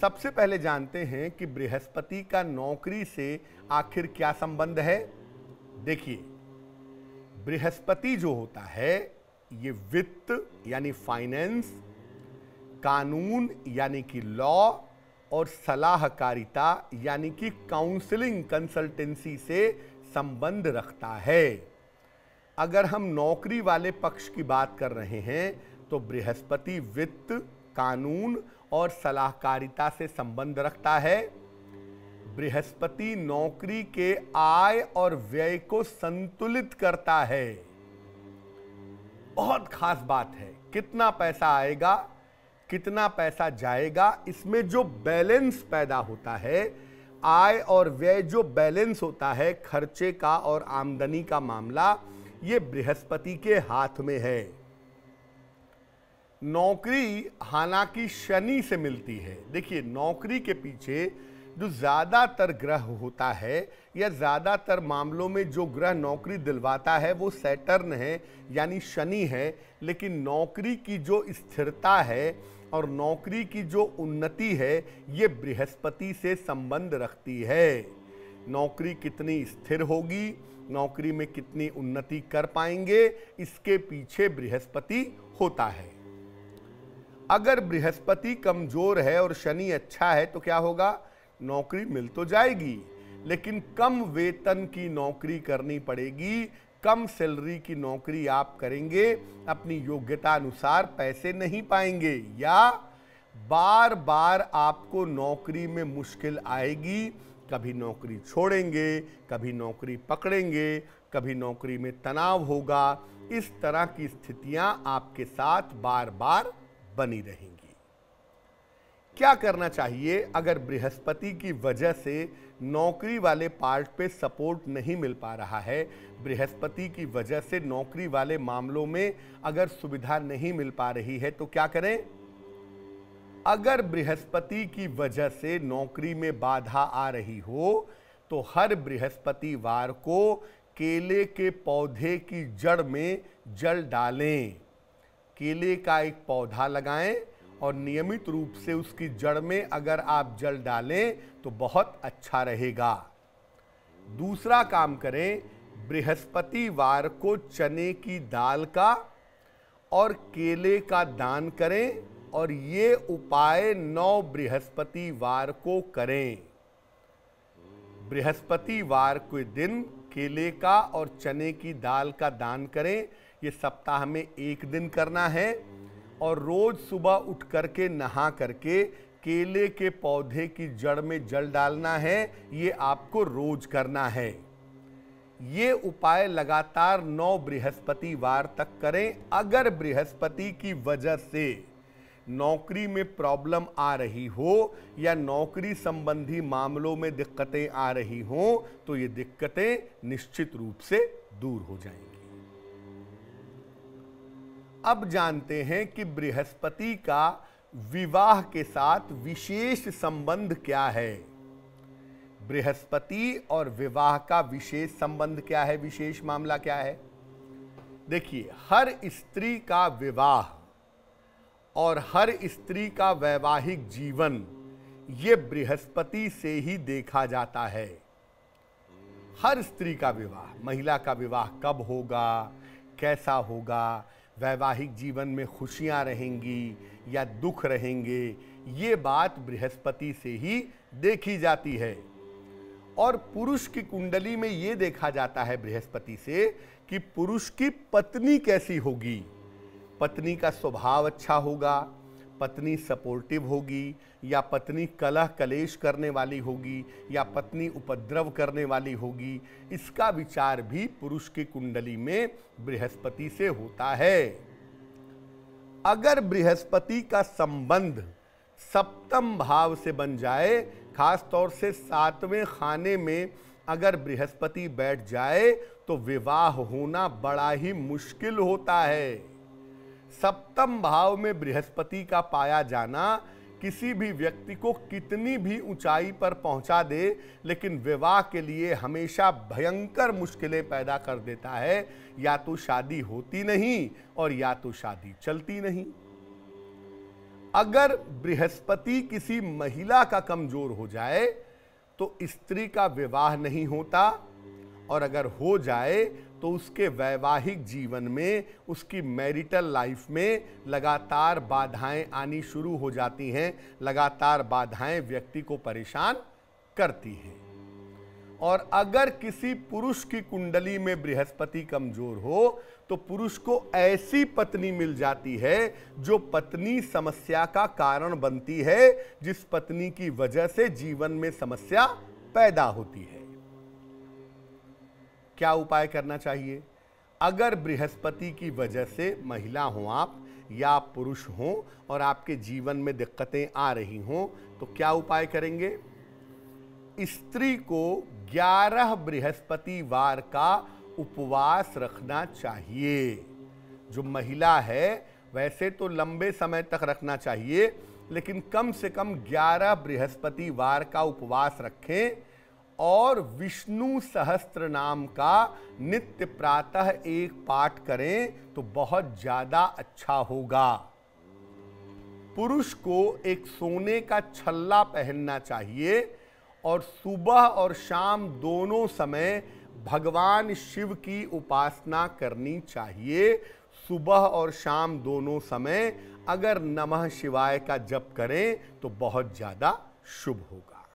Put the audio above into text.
सबसे पहले जानते हैं कि बृहस्पति का नौकरी से आखिर क्या संबंध है देखिए बृहस्पति जो होता है ये वित्त यानी फाइनेंस कानून यानी कि लॉ और सलाहकारिता यानी कि काउंसलिंग कंसल्टेंसी से संबंध रखता है अगर हम नौकरी वाले पक्ष की बात कर रहे हैं तो बृहस्पति वित्त कानून और सलाहकारिता से संबंध रखता है बृहस्पति नौकरी के आय और व्यय को संतुलित करता है बहुत खास बात है कितना पैसा आएगा कितना पैसा जाएगा इसमें जो बैलेंस पैदा होता है आय और व्यय जो बैलेंस होता है खर्चे का और आमदनी का मामला ये बृहस्पति के हाथ में है नौकरी हालांकि शनि से मिलती है देखिए नौकरी के पीछे जो ज़्यादातर ग्रह होता है या ज़्यादातर मामलों में जो ग्रह नौकरी दिलवाता है वो सैटर्न है यानी शनि है लेकिन नौकरी की जो स्थिरता है और नौकरी की जो उन्नति है ये बृहस्पति से संबंध रखती है नौकरी कितनी स्थिर होगी नौकरी में कितनी उन्नति कर पाएंगे इसके पीछे बृहस्पति होता है अगर बृहस्पति कमजोर है और शनि अच्छा है तो क्या होगा नौकरी मिल तो जाएगी लेकिन कम वेतन की नौकरी करनी पड़ेगी कम सैलरी की नौकरी आप करेंगे अपनी योग्यता अनुसार पैसे नहीं पाएंगे या बार बार आपको नौकरी में मुश्किल आएगी कभी नौकरी छोड़ेंगे कभी नौकरी पकड़ेंगे कभी नौकरी में तनाव होगा इस तरह की स्थितियां आपके साथ बार बार बनी रहेंगी क्या करना चाहिए अगर बृहस्पति की वजह से नौकरी वाले पार्ट पे सपोर्ट नहीं मिल पा रहा है बृहस्पति की वजह से नौकरी वाले मामलों में अगर सुविधा नहीं मिल पा रही है तो क्या करें अगर बृहस्पति की वजह से नौकरी में बाधा आ रही हो तो हर बृहस्पतिवार को केले के पौधे की जड़ में जल डालें केले का एक पौधा लगाएं और नियमित रूप से उसकी जड़ में अगर आप जल डालें तो बहुत अच्छा रहेगा दूसरा काम करें बृहस्पतिवार को चने की दाल का और केले का दान करें और ये उपाय नौ बृहस्पतिवार को करें बृहस्पतिवार के दिन केले का और चने की दाल का दान करें ये सप्ताह में एक दिन करना है और रोज सुबह उठ करके नहा करके केले के पौधे की जड़ में जल डालना है ये आपको रोज करना है ये उपाय लगातार नौ बृहस्पतिवार तक करें अगर बृहस्पति की वजह से नौकरी में प्रॉब्लम आ रही हो या नौकरी संबंधी मामलों में दिक्कतें आ रही हों तो ये दिक्कतें निश्चित रूप से दूर हो जाएंगी अब जानते हैं कि बृहस्पति का विवाह के साथ विशेष संबंध क्या है बृहस्पति और विवाह का विशेष संबंध क्या है विशेष मामला क्या है देखिए हर स्त्री का विवाह और हर स्त्री का वैवाहिक जीवन ये बृहस्पति से ही देखा जाता है हर स्त्री का विवाह महिला का विवाह कब होगा कैसा होगा वैवाहिक जीवन में खुशियाँ रहेंगी या दुख रहेंगे ये बात बृहस्पति से ही देखी जाती है और पुरुष की कुंडली में ये देखा जाता है बृहस्पति से कि पुरुष की पत्नी कैसी होगी पत्नी का स्वभाव अच्छा होगा पत्नी सपोर्टिव होगी या पत्नी कलह कलेश करने वाली होगी या पत्नी उपद्रव करने वाली होगी इसका विचार भी पुरुष की कुंडली में बृहस्पति से होता है अगर बृहस्पति का संबंध सप्तम भाव से बन जाए खास तौर से सातवें खाने में अगर बृहस्पति बैठ जाए तो विवाह होना बड़ा ही मुश्किल होता है सप्तम भाव में बृहस्पति का पाया जाना किसी भी व्यक्ति को कितनी भी ऊंचाई पर पहुंचा दे लेकिन विवाह के लिए हमेशा भयंकर मुश्किलें पैदा कर देता है या तो शादी होती नहीं और या तो शादी चलती नहीं अगर बृहस्पति किसी महिला का कमजोर हो जाए तो स्त्री का विवाह नहीं होता और अगर हो जाए तो उसके वैवाहिक जीवन में उसकी मैरिटल लाइफ में लगातार बाधाएं आनी शुरू हो जाती हैं लगातार बाधाएं व्यक्ति को परेशान करती हैं और अगर किसी पुरुष की कुंडली में बृहस्पति कमजोर हो तो पुरुष को ऐसी पत्नी मिल जाती है जो पत्नी समस्या का कारण बनती है जिस पत्नी की वजह से जीवन में समस्या पैदा होती है क्या उपाय करना चाहिए अगर बृहस्पति की वजह से महिला हों आप या पुरुष हों और आपके जीवन में दिक्कतें आ रही हों तो क्या उपाय करेंगे स्त्री को 11 वार का उपवास रखना चाहिए जो महिला है वैसे तो लंबे समय तक रखना चाहिए लेकिन कम से कम 11 बृहस्पतिवार का उपवास रखें और विष्णु सहस्त्र नाम का नित्य प्रातः एक पाठ करें तो बहुत ज़्यादा अच्छा होगा पुरुष को एक सोने का छल्ला पहनना चाहिए और सुबह और शाम दोनों समय भगवान शिव की उपासना करनी चाहिए सुबह और शाम दोनों समय अगर नमः शिवाय का जप करें तो बहुत ज़्यादा शुभ होगा